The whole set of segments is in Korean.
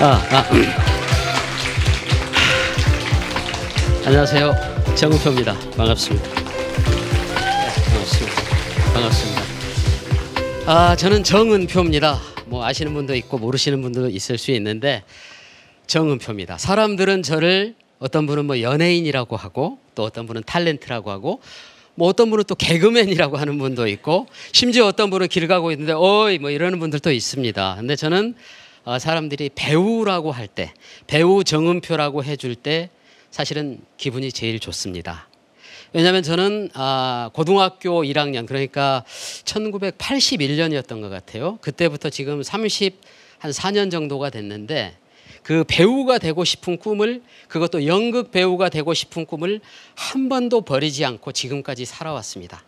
아, 아. 안녕하세요. 정우표입니다. 반갑습니다. 반갑습니다. 반갑습니다. 아, 저는 정은표입니다. 뭐 아시는 분도 있고 모르시는 분도 있을 수 있는데 정은표입니다. 사람들은 저를 어떤 분은 뭐 연예인이라고 하고 또 어떤 분은 탤런트라고 하고 뭐 어떤 분은 또 개그맨이라고 하는 분도 있고 심지어 어떤 분은 길 가고 있는데 어이 뭐 이러는 분들도 있습니다. 근데 저는 어, 사람들이 배우라고 할 때, 배우 정음표라고 해줄 때 사실은 기분이 제일 좋습니다. 왜냐하면 저는 아, 고등학교 1학년 그러니까 1981년이었던 것 같아요. 그때부터 지금 30 한 4년 정도가 됐는데 그 배우가 되고 싶은 꿈을 그것도 연극 배우가 되고 싶은 꿈을 한 번도 버리지 않고 지금까지 살아왔습니다.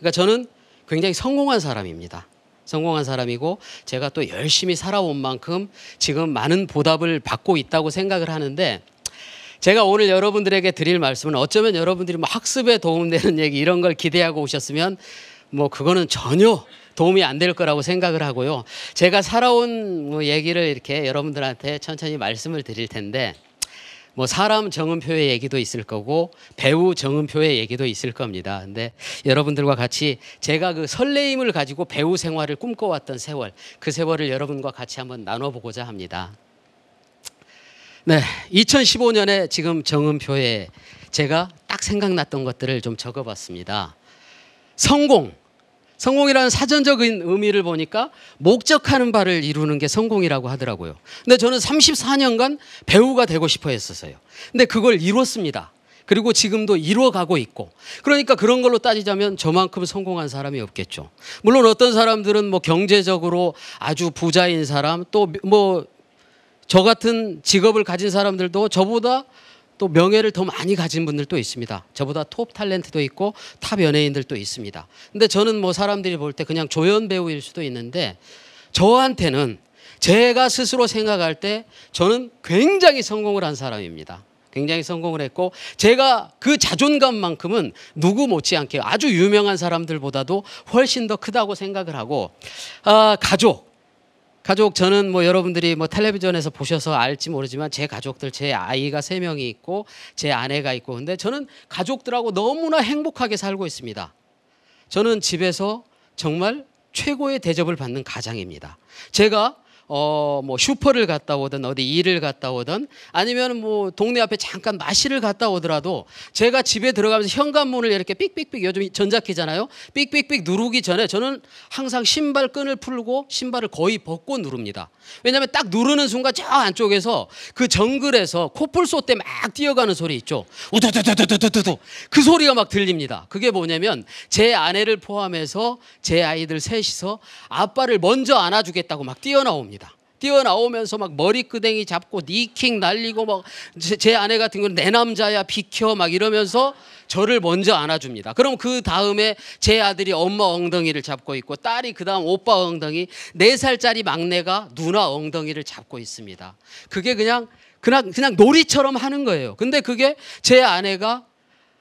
그러니까 저는 굉장히 성공한 사람입니다. 성공한 사람이고 제가 또 열심히 살아온 만큼 지금 많은 보답을 받고 있다고 생각을 하는데 제가 오늘 여러분들에게 드릴 말씀은 어쩌면 여러분들이 뭐 학습에 도움되는 얘기 이런 걸 기대하고 오셨으면 뭐 그거는 전혀 도움이 안 될 거라고 생각을 하고요. 제가 살아온 뭐 얘기를 이렇게 여러분들한테 천천히 말씀을 드릴 텐데 뭐 사람 정은표의 얘기도 있을 거고 배우 정은표의 얘기도 있을 겁니다. 근데 여러분들과 같이 제가 그 설레임을 가지고 배우 생활을 꿈꿔왔던 세월 그 세월을 여러분과 같이 한번 나눠보고자 합니다. 네, 2015년에 지금 정은표의 제가 딱 생각났던 것들을 좀 적어봤습니다. 성공, 성공이라는 사전적인 의미를 보니까 목적하는 바를 이루는 게 성공이라고 하더라고요. 근데 저는 34년간 배우가 되고 싶어 했었어요. 근데 그걸 이뤘습니다. 그리고 지금도 이뤄가고 있고 그러니까 그런 걸로 따지자면 저만큼 성공한 사람이 없겠죠. 물론 어떤 사람들은 뭐 경제적으로 아주 부자인 사람 또 뭐 저 같은 직업을 가진 사람들도 저보다 또 명예를 더 많이 가진 분들도 있습니다. 저보다 톱 탤런트도 있고 탑 연예인들도 있습니다. 근데 저는 뭐 사람들이 볼 때 그냥 조연 배우일 수도 있는데 저한테는 제가 스스로 생각할 때 저는 굉장히 성공을 한 사람입니다. 굉장히 성공을 했고 제가 그 자존감만큼은 누구 못지않게 아주 유명한 사람들보다도 훨씬 더 크다고 생각을 하고 아, 가족 가족 저는 뭐 여러분들이 뭐 텔레비전에서 보셔서 알지 모르지만 제 가족들 제 아이가 세 명이 있고 제 아내가 있고 근데 저는 가족들하고 너무나 행복하게 살고 있습니다. 저는 집에서 정말 최고의 대접을 받는 가장입니다. 제가 어, 뭐 슈퍼를 갔다 오든 어디 일을 갔다 오든 아니면 뭐 동네 앞에 잠깐 마실을 갔다 오더라도 제가 집에 들어가면서 현관문을 이렇게 삑삑삑 요즘 전자키잖아요. 삑삑삑 누르기 전에 저는 항상 신발 끈을 풀고 신발을 거의 벗고 누릅니다. 왜냐하면 딱 누르는 순간 저 안쪽에서 그 정글에서 코뿔소 때 막 뛰어가는 소리 있죠. 우두두두두두두 그 소리가 막 들립니다. 그게 뭐냐면 제 아내를 포함해서 제 아이들 셋이서 아빠를 먼저 안아주겠다고 막 뛰어나옵니다. 뛰어나오면서 막 머리끄댕이 잡고 니킹 날리고 막 제 아내 같은 경우는 내 남자야 비켜 막 이러면서 저를 먼저 안아줍니다. 그럼 그 다음에 제 아들이 엄마 엉덩이를 잡고 있고 딸이 그 다음 오빠 엉덩이 네 살짜리 막내가 누나 엉덩이를 잡고 있습니다. 그게 그냥 그냥 그냥 놀이처럼 하는 거예요. 근데 그게 제 아내가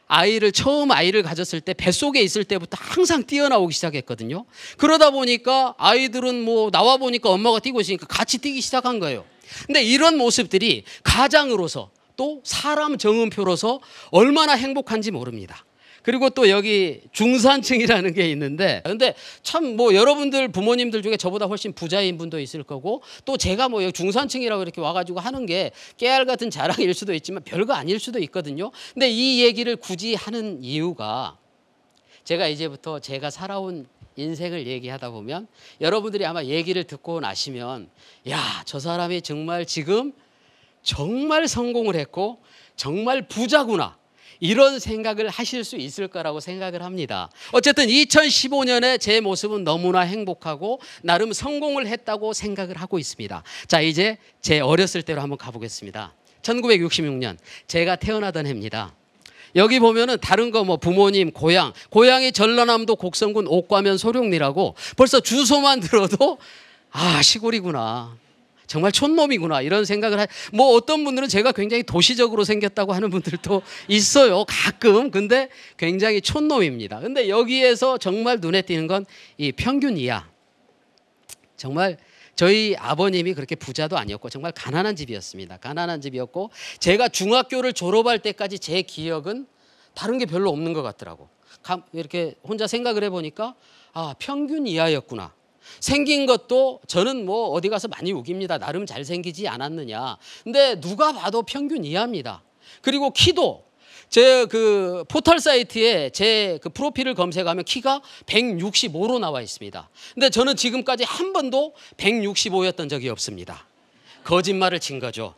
아이를 처음 아이를 가졌을 때 뱃속에 있을 때부터 항상 뛰어나오기 시작했거든요. 그러다 보니까 아이들은 뭐 나와 보니까 엄마가 뛰고 있으니까 같이 뛰기 시작한 거예요. 근데 이런 모습들이 가장으로서 또 사람 정음표로서 얼마나 행복한지 모릅니다. 그리고 또 여기 중산층이라는 게 있는데 근데 참 뭐 여러분들 부모님들 중에 저보다 훨씬 부자인 분도 있을 거고 또 제가 뭐 여기 중산층이라고 이렇게 와가지고 하는 게 깨알 같은 자랑일 수도 있지만 별거 아닐 수도 있거든요. 근데 이 얘기를 굳이 하는 이유가 제가 이제부터 제가 살아온 인생을 얘기하다 보면 여러분들이 아마 얘기를 듣고 나시면 야 저 사람이 정말 지금 정말 성공을 했고 정말 부자구나 이런 생각을 하실 수 있을 거라고 생각을 합니다. 어쨌든 2015년에 제 모습은 너무나 행복하고 나름 성공을 했다고 생각을 하고 있습니다. 자, 이제 제 어렸을 때로 한번 가보겠습니다. 1966년 제가 태어나던 해입니다. 여기 보면은 다른 거 뭐 부모님 고향 고향이 전라남도 곡성군 옥과면 소룡리라고 벌써 주소만 들어도 아 시골이구나 정말 촌놈이구나 이런 생각을 하. 뭐 어떤 분들은 제가 굉장히 도시적으로 생겼다고 하는 분들도 있어요 가끔. 근데 굉장히 촌놈입니다. 근데 여기에서 정말 눈에 띄는 건 이 평균 이하. 정말 저희 아버님이 그렇게 부자도 아니었고 정말 가난한 집이었습니다. 가난한 집이었고 제가 중학교를 졸업할 때까지 제 기억은 다른 게 별로 없는 것 같더라고. 이렇게 혼자 생각을 해보니까 아 평균 이하였구나. 생긴 것도 저는 뭐 어디 가서 많이 우깁니다. 나름 잘생기지 않았느냐. 근데 누가 봐도 평균 이하입니다. 그리고 키도 제 그 포털 사이트에 제 그 프로필을 검색하면 키가 165로 나와 있습니다. 근데 저는 지금까지 한 번도 165였던 적이 없습니다. 거짓말을 친 거죠.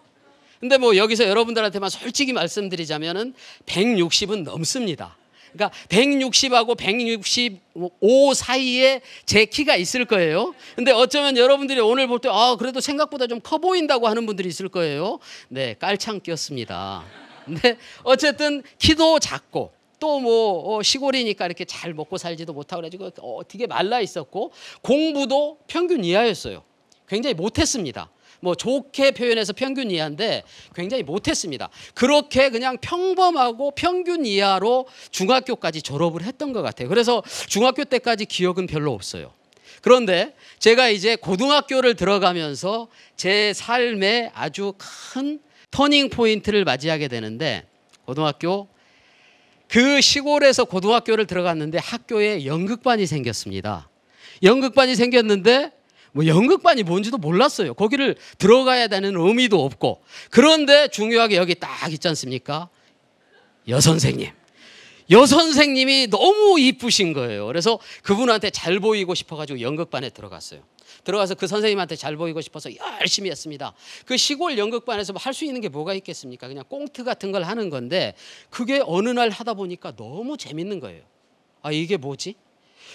근데 뭐 여기서 여러분들한테만 솔직히 말씀드리자면은 160은 넘습니다. 그러니까 160하고 165 사이에 제 키가 있을 거예요. 근데 어쩌면 여러분들이 오늘 볼 때 아, 그래도 생각보다 좀 커 보인다고 하는 분들이 있을 거예요. 네, 깔창 끼습니다 근데 어쨌든 키도 작고 또뭐 어, 시골이니까 이렇게 잘 먹고 살지도 못하고 그래가지고 어, 떻게 말라 있었고 공부도 평균 이하였어요. 굉장히 못했습니다. 뭐 좋게 표현해서 평균 이하인데 굉장히 못했습니다. 그렇게 그냥 평범하고 평균 이하로 중학교까지 졸업을 했던 것 같아요. 그래서 중학교 때까지 기억은 별로 없어요. 그런데 제가 이제 고등학교를 들어가면서 제 삶에 아주 큰 터닝 포인트를 맞이하게 되는데 고등학교 그 시골에서 고등학교를 들어갔는데 학교에 연극반이 생겼습니다. 연극반이 생겼는데 뭐 연극반이 뭔지도 몰랐어요. 거기를 들어가야 되는 의미도 없고. 그런데 중요하게 여기 딱 있지 않습니까? 여선생님. 여선생님이 너무 이쁘신 거예요. 그래서 그분한테 잘 보이고 싶어가지고 연극반에 들어갔어요. 들어가서 그 선생님한테 잘 보이고 싶어서 열심히 했습니다. 그 시골 연극반에서 뭐 할수 있는 게 뭐가 있겠습니까? 그냥 꽁트 같은 걸 하는 건데 그게 어느 날 하다 보니까 너무 재밌는 거예요. 아, 이게 뭐지?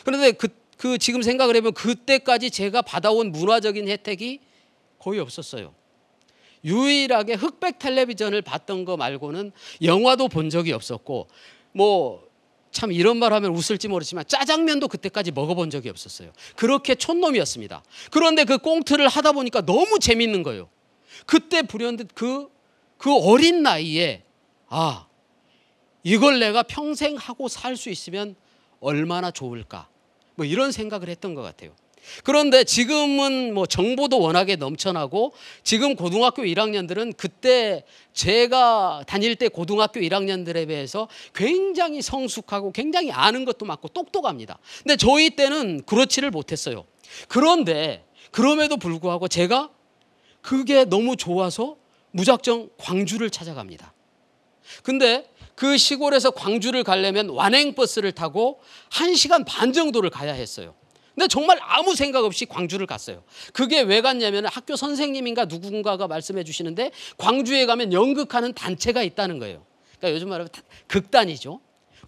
그런데 그그 지금 생각을 해보면 그때까지 제가 받아온 문화적인 혜택이 거의 없었어요. 유일하게 흑백 텔레비전을 봤던 거 말고는 영화도 본 적이 없었고 뭐 참 이런 말 하면 웃을지 모르지만 짜장면도 그때까지 먹어본 적이 없었어요. 그렇게 촌놈이었습니다. 그런데 그 꽁트를 하다 보니까 너무 재밌는 거예요. 그때 불현듯 그, 그 어린 나이에 아, 이걸 내가 평생 하고 살 수 있으면 얼마나 좋을까. 뭐 이런 생각을 했던 것 같아요. 그런데 지금은 뭐 정보도 워낙에 넘쳐나고 지금 고등학교 1학년들은 그때 제가 다닐 때 고등학교 1학년들에 비해서 굉장히 성숙하고 굉장히 아는 것도 많고 똑똑합니다. 근데 저희 때는 그렇지를 못했어요. 그런데 그럼에도 불구하고 제가 그게 너무 좋아서 무작정 광주를 찾아갑니다. 근데 그 시골에서 광주를 가려면 완행버스를 타고 1시간 반 정도를 가야 했어요. 근데 정말 아무 생각 없이 광주를 갔어요. 그게 왜 갔냐면 학교 선생님인가 누군가가 말씀해 주시는데 광주에 가면 연극하는 단체가 있다는 거예요. 그러니까 요즘 말하면 극단이죠.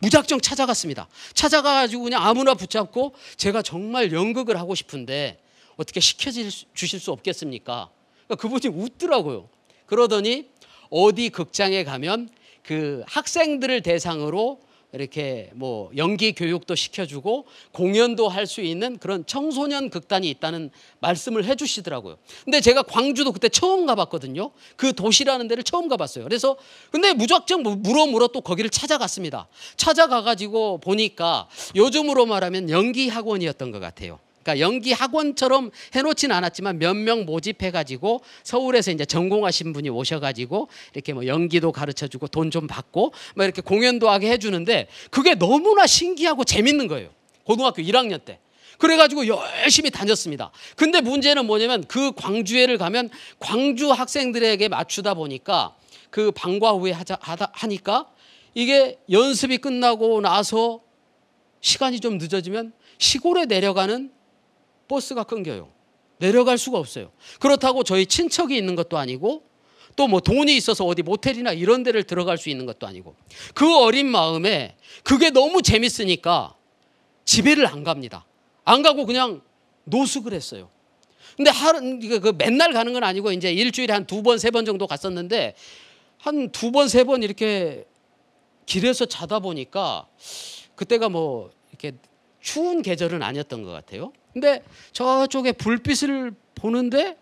무작정 찾아갔습니다. 찾아가가지고 그냥 아무나 붙잡고 제가 정말 연극을 하고 싶은데 어떻게 시켜주실 수 없겠습니까? 그러니까 그분이 웃더라고요. 그러더니 어디 극장에 가면 그 학생들을 대상으로 이렇게 뭐 연기 교육도 시켜주고 공연도 할 수 있는 그런 청소년 극단이 있다는 말씀을 해주시더라고요. 근데 제가 광주도 그때 처음 가봤거든요. 그 도시라는 데를 처음 가봤어요. 그래서 근데 무작정 물어 물어 또 거기를 찾아갔습니다. 찾아가가지고 보니까 요즘으로 말하면 연기 학원이었던 것 같아요. 그러니까 연기 학원처럼 해놓진 않았지만 몇 명 모집해가지고 서울에서 이제 전공하신 분이 오셔가지고 이렇게 뭐 연기도 가르쳐주고 돈 좀 받고 뭐 이렇게 공연도 하게 해주는데 그게 너무나 신기하고 재밌는 거예요. 고등학교 1학년 때. 그래가지고 열심히 다녔습니다. 근데 문제는 뭐냐면 그광주에를 가면 광주 학생들에게 맞추다 보니까 그 방과 후에 하자, 하다, 하니까 이게 연습이 끝나고 나서 시간이 좀 늦어지면 시골에 내려가는 버스가 끊겨요. 내려갈 수가 없어요. 그렇다고 저희 친척이 있는 것도 아니고 또 뭐 돈이 있어서 어디 모텔이나 이런 데를 들어갈 수 있는 것도 아니고 그 어린 마음에 그게 너무 재밌으니까 집에를 안 갑니다. 안 가고 그냥 노숙을 했어요. 근데 하루 그 맨날 가는 건 아니고 이제 일주일에 한 두 번 세 번 정도 갔었는데 한 두 번 세 번 이렇게 길에서 자다 보니까 그때가 뭐 이렇게 추운 계절은 아니었던 것 같아요. 근데 저쪽에 불빛을 보는데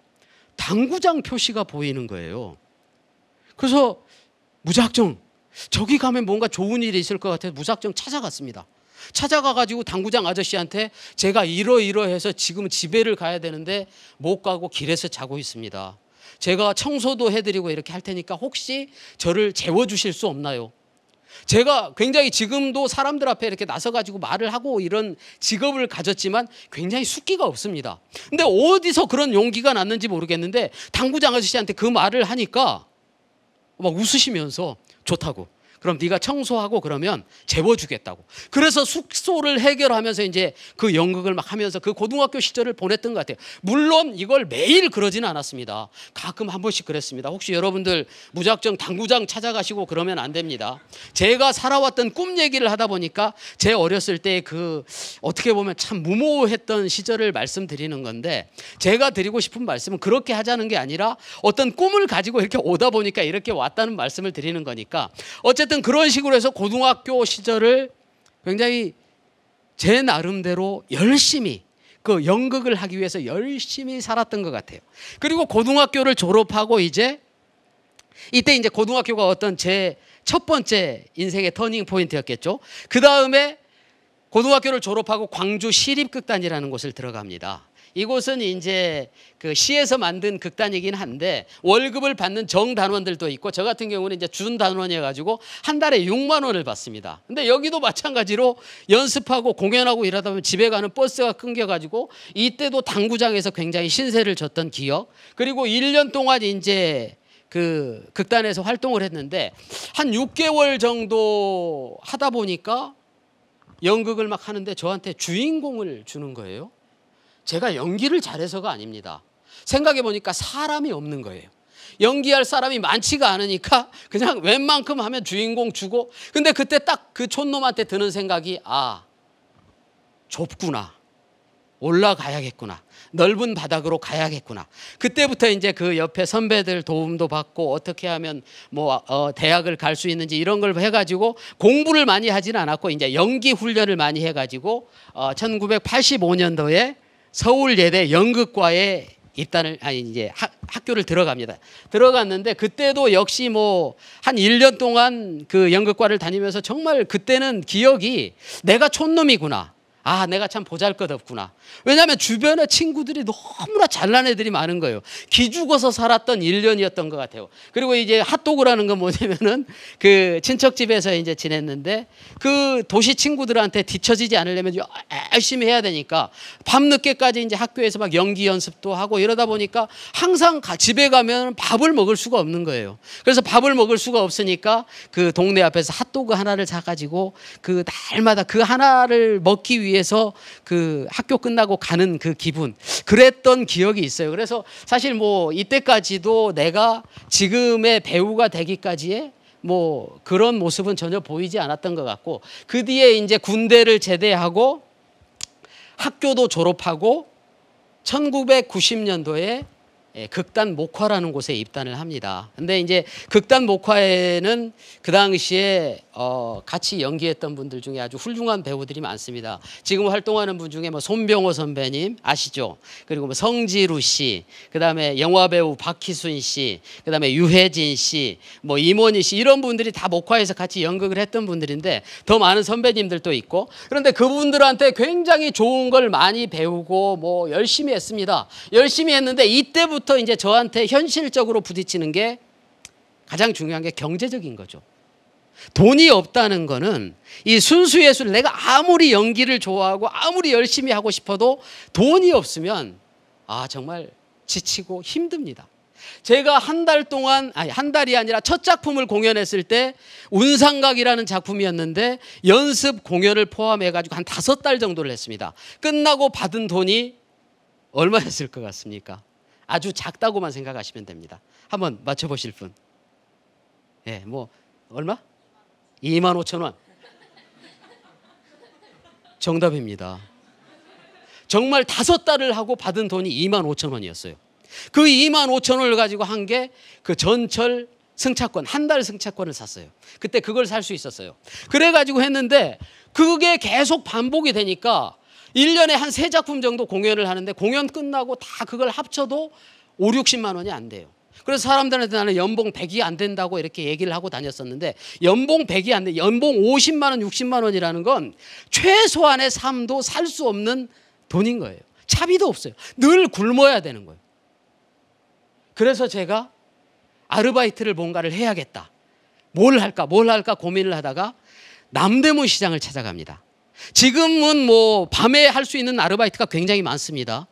당구장 표시가 보이는 거예요. 그래서 무작정 저기 가면 뭔가 좋은 일이 있을 것 같아서 무작정 찾아갔습니다. 찾아가가지고 당구장 아저씨한테 제가 이러이러해서 지금 집에를 가야 되는데 못 가고 길에서 자고 있습니다. 제가 청소도 해드리고 이렇게 할 테니까 혹시 저를 재워주실 수 없나요? 제가 굉장히 지금도 사람들 앞에 이렇게 나서가지고 말을 하고 이런 직업을 가졌지만 굉장히 숫기가 없습니다. 근데 어디서 그런 용기가 났는지 모르겠는데 당구장 아저씨한테 그 말을 하니까 막 웃으시면서 좋다고. 그럼 네가 청소하고 그러면 재워주겠다고. 그래서 숙소를 해결하면서 이제 그 연극을 막 하면서 그 고등학교 시절을 보냈던 것 같아요. 물론 이걸 매일 그러지는 않았습니다. 가끔 한 번씩 그랬습니다. 혹시 여러분들 무작정 당구장 찾아가시고 그러면 안 됩니다. 제가 살아왔던 꿈 얘기를 하다 보니까 제 어렸을 때 그 어떻게 보면 참 무모했던 시절을 말씀드리는 건데 제가 드리고 싶은 말씀은 그렇게 하자는 게 아니라 어떤 꿈을 가지고 이렇게 오다 보니까 이렇게 왔다는 말씀을 드리는 거니까 어쨌든 어쨌든 그런 식으로 해서 고등학교 시절을 굉장히 제 나름대로 열심히 그 연극을 하기 위해서 열심히 살았던 것 같아요. 그리고 고등학교를 졸업하고 이제 이때 이제 고등학교가 어떤 제 첫 번째 인생의 터닝 포인트였겠죠. 그 다음에 고등학교를 졸업하고 광주 시립극단이라는 곳을 들어갑니다. 이곳은 이제 그 시에서 만든 극단이긴 한데 월급을 받는 정단원들도 있고 저 같은 경우는 이제 준단원이어 가지고 한 달에 6만 원을 받습니다. 근데 여기도 마찬가지로 연습하고 공연하고 이러다 보면 집에 가는 버스가 끊겨 가지고 이때도 당구장에서 굉장히 신세를 졌던 기억. 그리고 1년 동안 이제 그 극단에서 활동을 했는데 한 6개월 정도 하다 보니까 연극을 막 하는데 저한테 주인공을 주는 거예요. 제가 연기를 잘해서가 아닙니다. 생각해 보니까 사람이 없는 거예요. 연기할 사람이 많지가 않으니까 그냥 웬만큼 하면 주인공 주고 근데 그때 딱 그 촌놈한테 드는 생각이 아 좁구나 올라가야겠구나 넓은 바닥으로 가야겠구나 그때부터 이제 그 옆에 선배들 도움도 받고 어떻게 하면 뭐 어, 대학을 갈 수 있는지 이런 걸 해가지고 공부를 많이 하진 않았고 이제 연기 훈련을 많이 해가지고 어, 1985년도에 서울예대 연극과에 입단을 아니 이제 학, 학교를 들어갑니다. 들어갔는데 그때도 역시 뭐한 1년 동안 그 연극과를 다니면서 정말 그때는 기억이 내가 촌놈이구나. 아, 내가 참 보잘 것 없구나. 왜냐하면 주변에 친구들이 너무나 잘난 애들이 많은 거예요. 기죽어서 살았던 1년이었던 것 같아요. 그리고 이제 핫도그라는 건 뭐냐면은 그 친척집에서 이제 지냈는데 그 도시 친구들한테 뒤처지지 않으려면 열심히 해야 되니까 밤늦게까지 이제 학교에서 막 연기 연습도 하고 이러다 보니까 항상 집에 가면 밥을 먹을 수가 없는 거예요. 그래서 밥을 먹을 수가 없으니까 그 동네 앞에서 핫도그 하나를 사가지고 그 날마다 그 하나를 먹기 위해 거기서그 학교 끝나고 가는 그 기분 그랬던 기억이 있어요. 그래서 사실 뭐 이때까지도 내가 지금의 배우가 되기까지의 뭐 그런 모습은 전혀 보이지 않았던 것 같고 그 뒤에 이제 군대를 제대하고 학교도 졸업하고 1990년도에 예, 극단 목화라는 곳에 입단을 합니다. 근데 이제 극단 목화에는 그 당시에 어, 같이 연기했던 분들 중에 아주 훌륭한 배우들이 많습니다. 지금 활동하는 분 중에 뭐 손병호 선배님 아시죠? 그리고 뭐 성지루 씨, 그 다음에 영화 배우 박희순 씨, 그 다음에 유해진 씨, 뭐 임원희 씨 이런 분들이 다 목화에서 같이 연극을 했던 분들인데 더 많은 선배님들도 있고 그런데 그분들한테 굉장히 좋은 걸 많이 배우고 뭐 열심히 했습니다. 열심히 했는데 이때부터 여기부터 이제 저한테 현실적으로 부딪히는 게 가장 중요한 게 경제적인 거죠. 돈이 없다는 거는 이 순수 예술 내가 아무리 연기를 좋아하고 아무리 열심히 하고 싶어도 돈이 없으면 아 정말 지치고 힘듭니다. 제가 한 달 동안 아니 한 달이 아니라 첫 작품을 공연했을 때 운상각이라는 작품이었는데 연습 공연을 포함해 가지고 한 다섯 달 정도를 했습니다. 끝나고 받은 돈이 얼마였을 것 같습니까? 아주 작다고만 생각하시면 됩니다. 한번 맞춰보실 분. 예, 뭐 얼마? 2만 5천 원. 정답입니다. 정말 다섯 달을 하고 받은 돈이 2만 5천 원이었어요. 그 2만 5천 원을 가지고 한 게 그 전철 승차권 한 달 승차권을 샀어요. 그때 그걸 살 수 있었어요. 그래 가지고 했는데 그게 계속 반복이 되니까 1년에 한 세 작품 정도 공연을 하는데 공연 끝나고 다 그걸 합쳐도 5, 60만 원이 안 돼요. 그래서 사람들한테 나는 연봉 100이 안 된다고 이렇게 얘기를 하고 다녔었는데 연봉 100이 안 돼. 연봉 50만 원, 60만 원이라는 건 최소한의 삶도 살 수 없는 돈인 거예요. 차비도 없어요. 늘 굶어야 되는 거예요. 그래서 제가 아르바이트를 뭔가를 해야겠다. 뭘 할까, 뭘 할까 고민을 하다가 남대문 시장을 찾아갑니다. 지금은 뭐 밤에 할 수 있는 아르바이트가 굉장히 많습니다.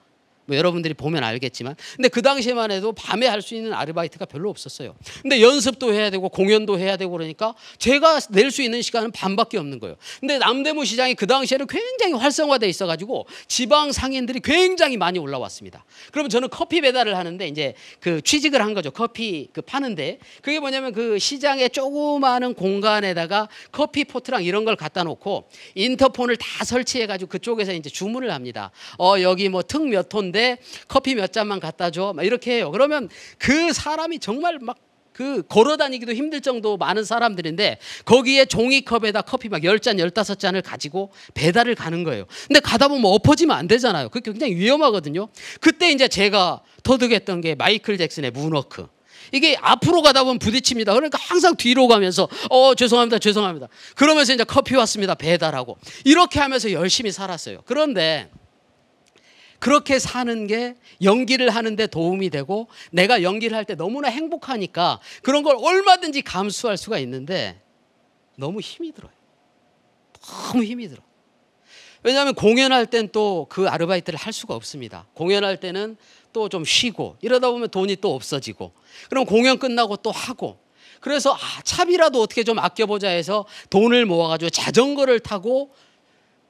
뭐 여러분들이 보면 알겠지만 근데 그 당시에만 해도 밤에 할 수 있는 아르바이트가 별로 없었어요. 근데 연습도 해야 되고 공연도 해야 되고 그러니까 제가 낼 수 있는 시간은 밤밖에 없는 거예요. 근데 남대문 시장이 그 당시에는 굉장히 활성화돼 있어 가지고 지방 상인들이 굉장히 많이 올라왔습니다. 그러면 저는 커피 배달을 하는데 이제 그 취직을 한 거죠. 커피 그 파는데 그게 뭐냐면 그 시장의 조그마한 공간에다가 커피 포트랑 이런 걸 갖다 놓고 인터폰을 다 설치해 가지고 그쪽에서 이제 주문을 합니다. 어 여기 뭐특몇톤 왔는데 커피 몇 잔만 갖다 줘. 막 이렇게 해요. 그러면 그 사람이 정말 막 그 걸어 다니기도 힘들 정도 많은 사람들인데 거기에 종이컵에다 커피 막 열잔 열다섯 잔을 가지고 배달을 가는 거예요. 근데 가다 보면 엎어지면 안 되잖아요. 그게 굉장히 위험하거든요. 그때 이제 제가 터득했던 게 마이클 잭슨의 문워크. 이게 앞으로 가다 보면 부딪힙니다. 그러니까 항상 뒤로 가면서 어 죄송합니다 죄송합니다. 그러면서 이제 커피 왔습니다 배달하고 이렇게 하면서 열심히 살았어요. 그런데 그렇게 사는 게 연기를 하는데 도움이 되고 내가 연기를 할 때 너무나 행복하니까 그런 걸 얼마든지 감수할 수가 있는데 너무 힘이 들어요. 너무 힘이 들어. 왜냐하면 공연할 땐 또 그 아르바이트를 할 수가 없습니다. 공연할 때는 또 좀 쉬고 이러다 보면 돈이 또 없어지고 그럼 공연 끝나고 또 하고 그래서 아, 차비라도 어떻게 좀 아껴보자 해서 돈을 모아가지고 자전거를 타고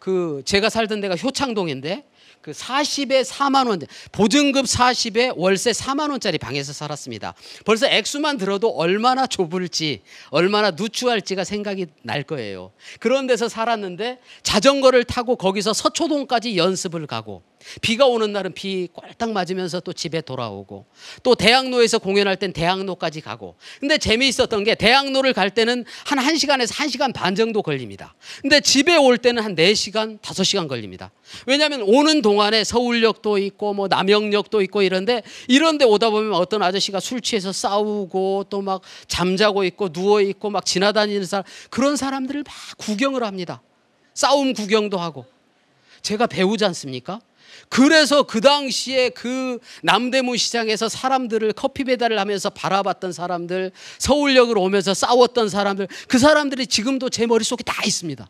그 제가 살던 데가 효창동인데 그 40에 4만 원 보증금 40에 월세 4만 원짜리 방에서 살았습니다. 벌써 액수만 들어도 얼마나 좁을지 얼마나 누추할지가 생각이 날 거예요. 그런 데서 살았는데 자전거를 타고 거기서 서초동까지 연습을 가고 비가 오는 날은 비 꼴딱 맞으면서 또 집에 돌아오고 또 대학로에서 공연할 땐 대학로까지 가고 근데 재미있었던 게 대학로를 갈 때는 한 1시간에서 1시간 반 정도 걸립니다. 근데 집에 올 때는 한 4시간, 5시간 걸립니다. 왜냐하면 오는 동안에 서울역도 있고 뭐 남영역도 있고 이런데 이런데 오다 보면 어떤 아저씨가 술 취해서 싸우고 또 막 잠자고 있고 누워 있고 막 지나다니는 사람 그런 사람들을 막 구경을 합니다. 싸움 구경도 하고 제가 배우지 않습니까? 그래서 그 당시에 그 남대문 시장에서 사람들을 커피 배달을 하면서 바라봤던 사람들, 서울역을 오면서 싸웠던 사람들, 그 사람들이 지금도 제 머릿속에 다 있습니다.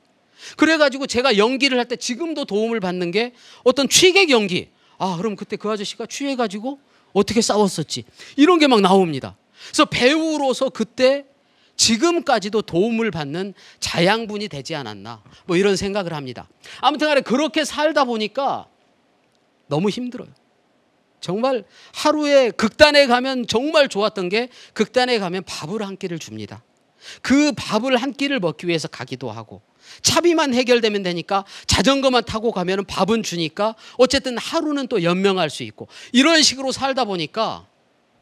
그래가지고 제가 연기를 할 때 지금도 도움을 받는 게 어떤 취객 연기. 아, 그럼 그때 그 아저씨가 취해가지고 어떻게 싸웠었지. 이런 게 막 나옵니다. 그래서 배우로서 그때 지금까지도 도움을 받는 자양분이 되지 않았나 뭐 이런 생각을 합니다. 아무튼 간에 그렇게 살다 보니까 너무 힘들어요. 정말 하루에 극단에 가면 정말 좋았던 게 극단에 가면 밥을 한 끼를 줍니다. 그 밥을 한 끼를 먹기 위해서 가기도 하고 차비만 해결되면 되니까 자전거만 타고 가면 밥은 주니까 어쨌든 하루는 또 연명할 수 있고 이런 식으로 살다 보니까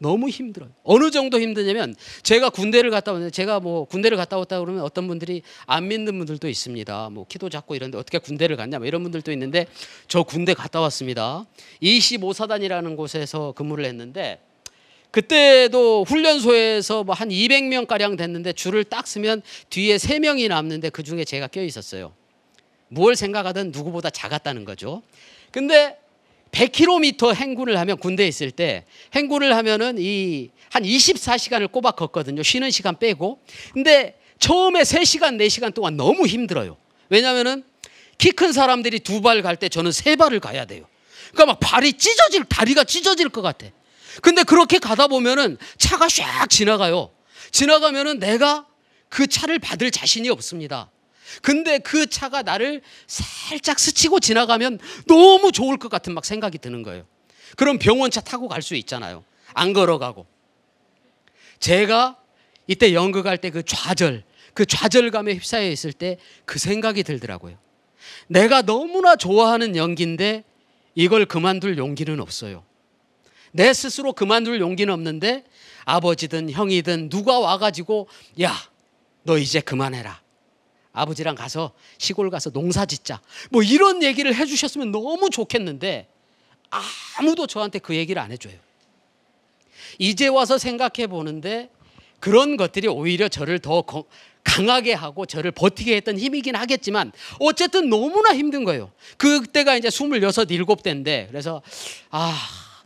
너무 힘들어요. 어느 정도 힘드냐면 제가 군대를 갔다 왔는데 제가 뭐 군대를 갔다 왔다 그러면 어떤 분들이 안 믿는 분들도 있습니다. 뭐 키도 작고 이런데 어떻게 군대를 갔냐 뭐 이런 분들도 있는데 저 군대 갔다 왔습니다. 25사단이라는 곳에서 근무를 했는데 그때도 훈련소에서 뭐 한 200명 가량 됐는데 줄을 딱 쓰면 뒤에 3명이 남는데 그 중에 제가 껴 있었어요. 뭘 생각하든 누구보다 작았다는 거죠. 근데 100km 행군을 하면 군대에 있을 때 행군을 하면은 이 한 24시간을 꼬박 걷거든요. 쉬는 시간 빼고. 근데 처음에 3시간, 4시간 동안 너무 힘들어요. 왜냐면은 키 큰 사람들이 두 발 갈 때 저는 세 발을 가야 돼요. 그러니까 막 발이 찢어질, 다리가 찢어질 것 같아. 근데 그렇게 가다 보면은 차가 샥 지나가요. 지나가면은 내가 그 차를 받을 자신이 없습니다. 근데 그 차가 나를 살짝 스치고 지나가면 너무 좋을 것 같은 막 생각이 드는 거예요. 그럼 병원차 타고 갈 수 있잖아요. 안 걸어가고. 제가 이때 연극할 때 그 좌절, 그 좌절감에 휩싸여 있을 때 그 생각이 들더라고요. 내가 너무나 좋아하는 연기인데 이걸 그만둘 용기는 없어요. 내 스스로 그만둘 용기는 없는데 아버지든 형이든 누가 와가지고 야, 너 이제 그만해라. 아버지랑 가서 시골 가서 농사 짓자. 뭐 이런 얘기를 해주셨으면 너무 좋겠는데 아무도 저한테 그 얘기를 안 해줘요. 이제 와서 생각해 보는데 그런 것들이 오히려 저를 더 강하게 하고 저를 버티게 했던 힘이긴 하겠지만 어쨌든 너무나 힘든 거예요. 그때가 이제 26, 7대인데 그래서 아,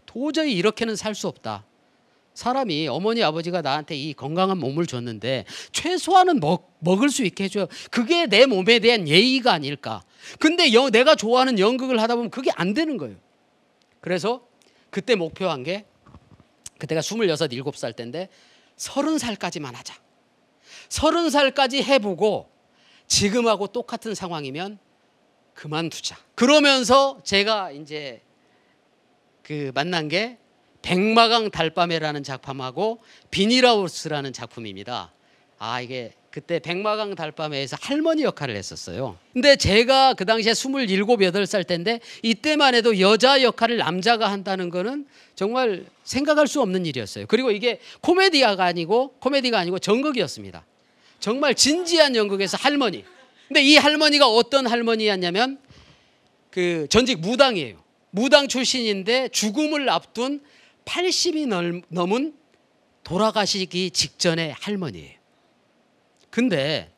도저히 이렇게는 살 수 없다. 사람이 어머니 아버지가 나한테 이 건강한 몸을 줬는데 최소한은 먹, 먹을 수 있게 해줘요. 그게 내 몸에 대한 예의가 아닐까. 근데 여, 내가 좋아하는 연극을 하다 보면 그게 안 되는 거예요. 그래서 그때 목표한 게 그때가 26, 7살 때인데 30살까지만 하자. 30살까지 해보고 지금하고 똑같은 상황이면 그만두자. 그러면서 제가 이제 그 만난 게 백마강 달밤에라는 작품하고 비닐하우스라는 작품입니다. 아 이게 그때 백마강 달밤에서 할머니 역할을 했었어요. 근데 제가 그 당시에 27, 8살 때인데 이때만 해도 여자 역할을 남자가 한다는 거는 정말 생각할 수 없는 일이었어요. 그리고 이게 코미디가 아니고 코미디가 아니고 전극이었습니다. 정말 진지한 연극에서 할머니. 근데 이 할머니가 어떤 할머니였냐면 그 전직 무당이에요. 무당 출신인데 죽음을 앞둔 80이 넘은 돌아가시기 직전의 할머니예요. 근데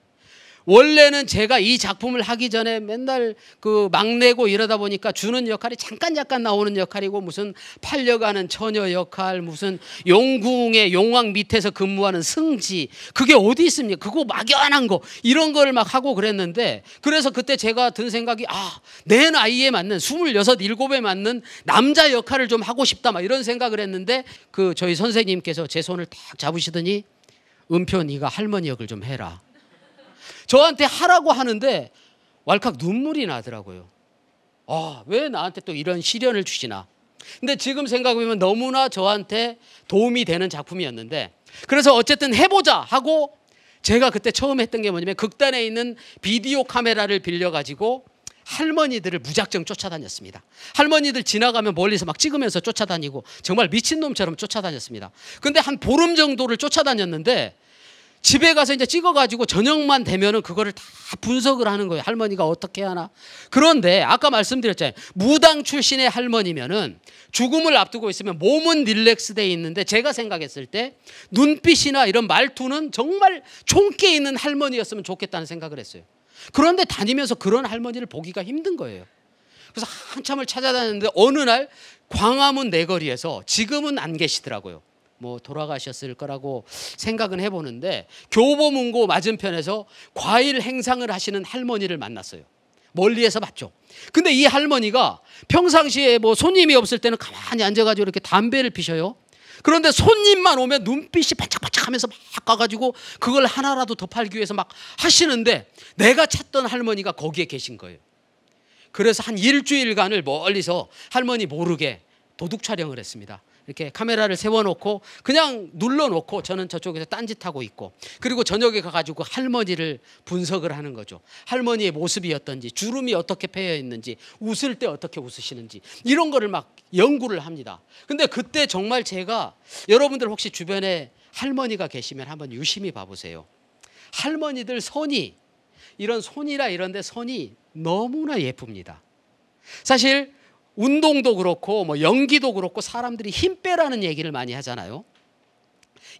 원래는 제가 이 작품을 하기 전에 맨날 그 막내고 이러다 보니까 주는 역할이 잠깐 잠깐 나오는 역할이고 무슨 팔려가는 처녀 역할 무슨 용궁의 용왕 밑에서 근무하는 승지 그게 어디 있습니까? 그거 막연한 거 이런 거를 막 하고 그랬는데 그래서 그때 제가 든 생각이 아내 나이에 맞는 스물여섯 일곱에 맞는 남자 역할을 좀 하고 싶다 막 이런 생각을 했는데 그 저희 선생님께서 제 손을 딱 잡으시더니 은표 네가 할머니 역을 좀 해라. 저한테 하라고 하는데 왈칵 눈물이 나더라고요. 아, 왜 나한테 또 이런 시련을 주시나? 근데 지금 생각해보면 너무나 저한테 도움이 되는 작품이었는데 그래서 어쨌든 해보자 하고 제가 그때 처음 했던 게 뭐냐면 극단에 있는 비디오 카메라를 빌려가지고 할머니들을 무작정 쫓아다녔습니다. 할머니들 지나가면 멀리서 막 찍으면서 쫓아다니고 정말 미친놈처럼 쫓아다녔습니다. 근데 한 보름 정도를 쫓아다녔는데 집에 가서 이제 찍어가지고 저녁만 되면은 그거를 다 분석을 하는 거예요. 할머니가 어떻게 하나. 그런데 아까 말씀드렸잖아요. 무당 출신의 할머니면은 죽음을 앞두고 있으면 몸은 릴렉스돼 있는데 제가 생각했을 때 눈빛이나 이런 말투는 정말 총기 있는 할머니였으면 좋겠다는 생각을 했어요. 그런데 다니면서 그런 할머니를 보기가 힘든 거예요. 그래서 한참을 찾아다녔는데 어느 날 광화문 내거리에서 지금은 안 계시더라고요. 뭐 돌아가셨을 거라고 생각은 해보는데 교보문고 맞은편에서 과일 행상을 하시는 할머니를 만났어요. 멀리에서 봤죠. 근데 이 할머니가 평상시에 뭐 손님이 없을 때는 가만히 앉아가지고 이렇게 담배를 피셔요. 그런데 손님만 오면 눈빛이 반짝반짝 하면서 막 가가지고 그걸 하나라도 더 팔기 위해서 막 하시는데 내가 찾던 할머니가 거기에 계신 거예요. 그래서 한 일주일간을 멀리서 할머니 모르게 도둑 촬영을 했습니다. 이렇게 카메라를 세워놓고 그냥 눌러놓고 저는 저쪽에서 딴짓하고 있고 그리고 저녁에 가가지고 할머니를 분석을 하는 거죠. 할머니의 모습이 어떤지 주름이 어떻게 패여 있는지 웃을 때 어떻게 웃으시는지 이런 거를 막 연구를 합니다. 근데 그때 정말 제가 여러분들 혹시 주변에 할머니가 계시면 한번 유심히 봐보세요. 할머니들 손이 이런 손이라 이런데 손이 너무나 예쁩니다. 사실 운동도 그렇고 뭐 연기도 그렇고 사람들이 힘 빼라는 얘기를 많이 하잖아요.